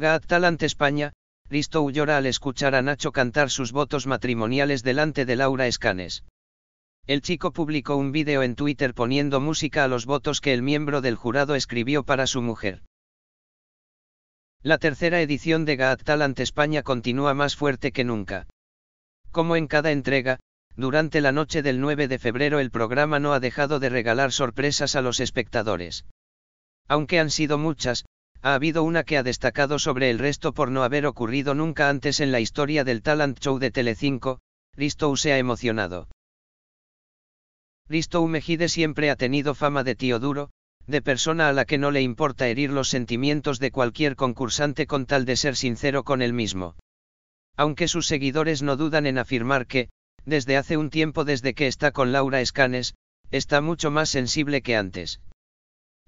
Gat ante España, Risto llora al escuchar a Nacho cantar sus votos matrimoniales delante de Laura Escanes. El chico publicó un vídeo en Twitter poniendo música a los votos que el miembro del jurado escribió para su mujer. La tercera edición de Gat Talent España continúa más fuerte que nunca. Como en cada entrega, durante la noche del 9 de febrero el programa no ha dejado de regalar sorpresas a los espectadores. Aunque han sido muchas, ha habido una que ha destacado sobre el resto por no haber ocurrido nunca antes en la historia del talent show de Telecinco, Ristou se ha emocionado. Ristou Mejide siempre ha tenido fama de tío duro, de persona a la que no le importa herir los sentimientos de cualquier concursante con tal de ser sincero con él mismo. Aunque sus seguidores no dudan en afirmar que, desde hace un tiempo desde que está con Laura Escanes, está mucho más sensible que antes.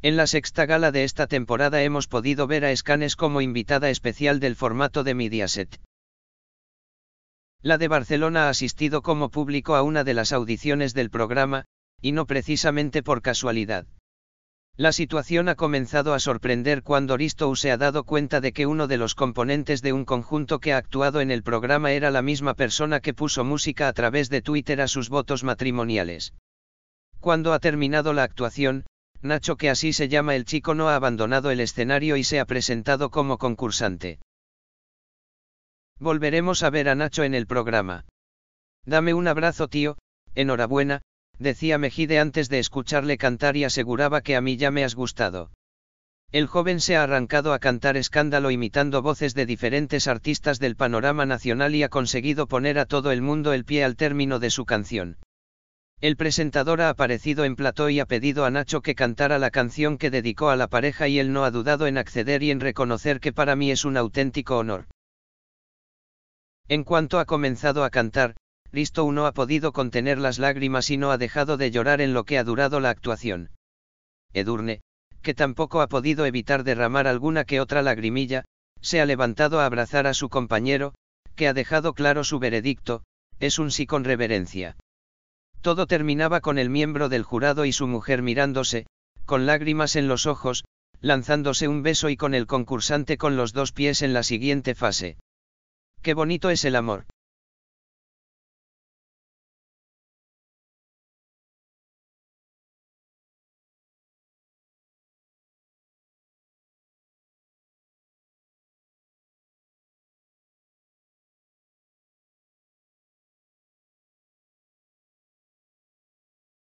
En la sexta gala de esta temporada hemos podido ver a Scanes como invitada especial del formato de Mediaset. La de Barcelona ha asistido como público a una de las audiciones del programa, y no precisamente por casualidad. La situación ha comenzado a sorprender cuando Aristou se ha dado cuenta de que uno de los componentes de un conjunto que ha actuado en el programa era la misma persona que puso música a través de Twitter a sus votos matrimoniales. Cuando ha terminado la actuación, Nacho que así se llama el chico no ha abandonado el escenario y se ha presentado como concursante. Volveremos a ver a Nacho en el programa. Dame un abrazo tío, enhorabuena, decía Mejide antes de escucharle cantar y aseguraba que a mí ya me has gustado. El joven se ha arrancado a cantar escándalo imitando voces de diferentes artistas del panorama nacional y ha conseguido poner a todo el mundo el pie al término de su canción. El presentador ha aparecido en plató y ha pedido a Nacho que cantara la canción que dedicó a la pareja y él no ha dudado en acceder y en reconocer que para mí es un auténtico honor. En cuanto ha comenzado a cantar, listo Uno ha podido contener las lágrimas y no ha dejado de llorar en lo que ha durado la actuación. Edurne, que tampoco ha podido evitar derramar alguna que otra lagrimilla, se ha levantado a abrazar a su compañero, que ha dejado claro su veredicto, es un sí con reverencia. Todo terminaba con el miembro del jurado y su mujer mirándose, con lágrimas en los ojos, lanzándose un beso y con el concursante con los dos pies en la siguiente fase. Qué bonito es el amor.